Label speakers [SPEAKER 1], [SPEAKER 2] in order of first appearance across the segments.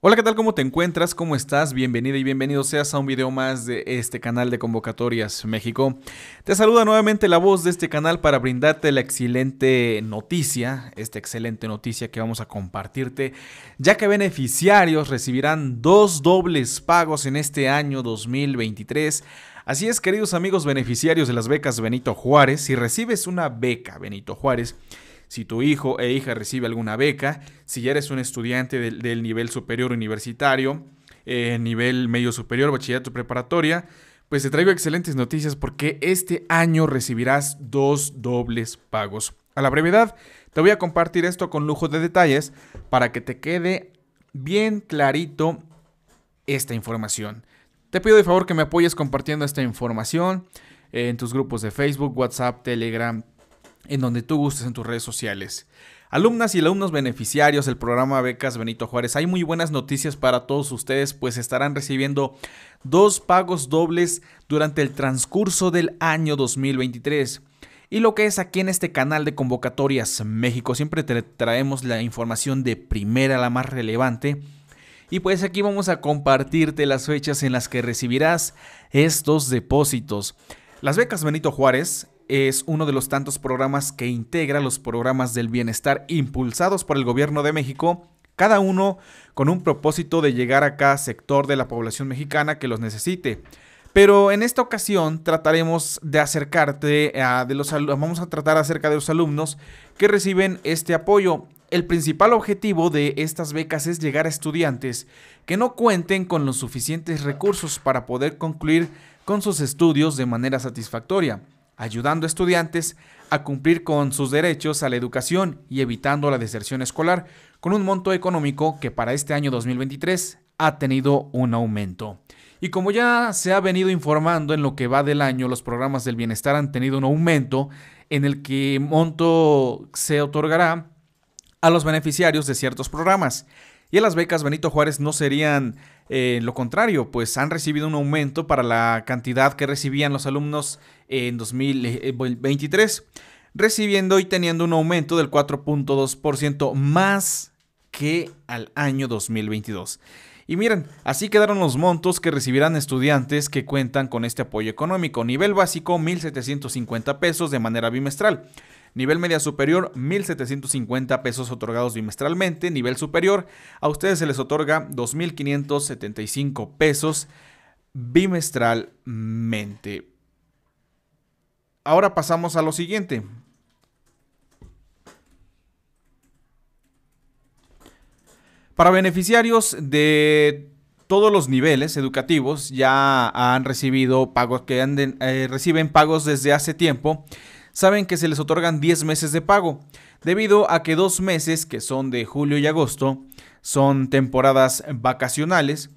[SPEAKER 1] Hola, ¿qué tal? ¿Cómo te encuentras? ¿Cómo estás? Bienvenido y bienvenido seas a un video más de este canal de Convocatorias México. Te saluda nuevamente la voz de este canal para brindarte la excelente noticia, esta excelente noticia que vamos a compartirte, ya que beneficiarios recibirán dos dobles pagos en este año 2023. Así es, queridos amigos beneficiarios de las becas Benito Juárez, si recibes una beca Benito Juárez, si tu hijo e hija recibe alguna beca, si ya eres un estudiante del, nivel superior universitario, eh, nivel medio superior, bachillerato preparatoria, pues te traigo excelentes noticias porque este año recibirás dos dobles pagos. A la brevedad, te voy a compartir esto con lujo de detalles para que te quede bien clarito esta información. Te pido de favor que me apoyes compartiendo esta información en tus grupos de Facebook, WhatsApp, Telegram, en donde tú gustes en tus redes sociales. Alumnas y alumnos beneficiarios del programa Becas Benito Juárez, hay muy buenas noticias para todos ustedes, pues estarán recibiendo dos pagos dobles durante el transcurso del año 2023. Y lo que es aquí en este canal de convocatorias México, siempre te traemos la información de primera, la más relevante. Y pues aquí vamos a compartirte las fechas en las que recibirás estos depósitos. Las becas Benito Juárez es uno de los tantos programas que integra los programas del bienestar impulsados por el gobierno de México, cada uno con un propósito de llegar a cada sector de la población mexicana que los necesite. Pero en esta ocasión trataremos de acercarte a de los vamos a tratar acerca de los alumnos que reciben este apoyo. El principal objetivo de estas becas es llegar a estudiantes que no cuenten con los suficientes recursos para poder concluir con sus estudios de manera satisfactoria ayudando a estudiantes a cumplir con sus derechos a la educación y evitando la deserción escolar, con un monto económico que para este año 2023 ha tenido un aumento. Y como ya se ha venido informando en lo que va del año, los programas del bienestar han tenido un aumento en el que monto se otorgará a los beneficiarios de ciertos programas. Y a las becas Benito Juárez no serían eh, lo contrario, pues han recibido un aumento para la cantidad que recibían los alumnos en 2023, eh, eh, recibiendo y teniendo un aumento del 4.2% más que al año 2022. Y miren, así quedaron los montos que recibirán estudiantes que cuentan con este apoyo económico. Nivel básico, 1.750 pesos de manera bimestral. Nivel media superior, 1.750 pesos otorgados bimestralmente. Nivel superior, a ustedes se les otorga 2.575 pesos bimestralmente. Ahora pasamos a lo siguiente. Para beneficiarios de todos los niveles educativos ya han recibido pagos que eh, reciben pagos desde hace tiempo saben que se les otorgan 10 meses de pago, debido a que dos meses, que son de julio y agosto, son temporadas vacacionales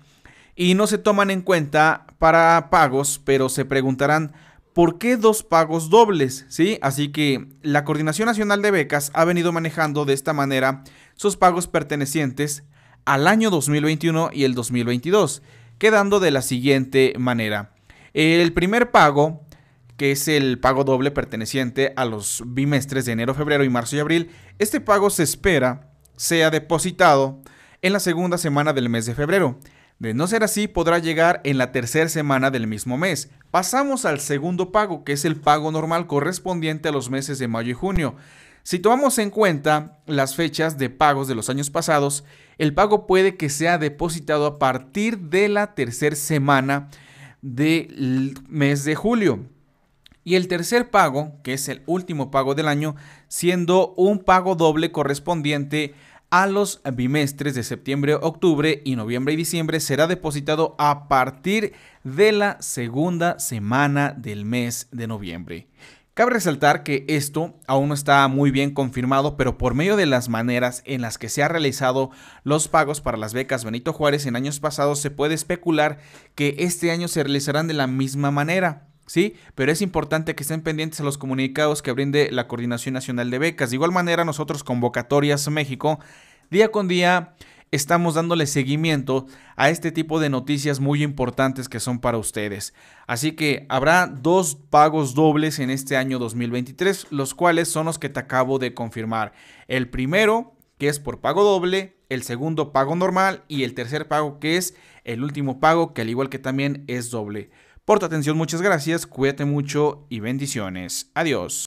[SPEAKER 1] y no se toman en cuenta para pagos, pero se preguntarán ¿Por qué dos pagos dobles? ¿Sí? Así que la Coordinación Nacional de Becas ha venido manejando de esta manera sus pagos pertenecientes al año 2021 y el 2022, quedando de la siguiente manera. El primer pago que es el pago doble perteneciente a los bimestres de enero, febrero y marzo y abril. Este pago se espera sea depositado en la segunda semana del mes de febrero. De no ser así, podrá llegar en la tercera semana del mismo mes. Pasamos al segundo pago, que es el pago normal correspondiente a los meses de mayo y junio. Si tomamos en cuenta las fechas de pagos de los años pasados, el pago puede que sea depositado a partir de la tercera semana del mes de julio y el tercer pago, que es el último pago del año, siendo un pago doble correspondiente a los bimestres de septiembre, octubre y noviembre y diciembre, será depositado a partir de la segunda semana del mes de noviembre. Cabe resaltar que esto aún no está muy bien confirmado, pero por medio de las maneras en las que se han realizado los pagos para las becas Benito Juárez en años pasados, se puede especular que este año se realizarán de la misma manera. ¿sí? Pero es importante que estén pendientes a los comunicados que brinde la Coordinación Nacional de Becas. De igual manera, nosotros, Convocatorias México, día con día estamos dándole seguimiento a este tipo de noticias muy importantes que son para ustedes. Así que habrá dos pagos dobles en este año 2023, los cuales son los que te acabo de confirmar. El primero, que es por pago doble, el segundo pago normal y el tercer pago, que es el último pago, que al igual que también es doble. Por tu atención, muchas gracias, cuídate mucho y bendiciones. Adiós.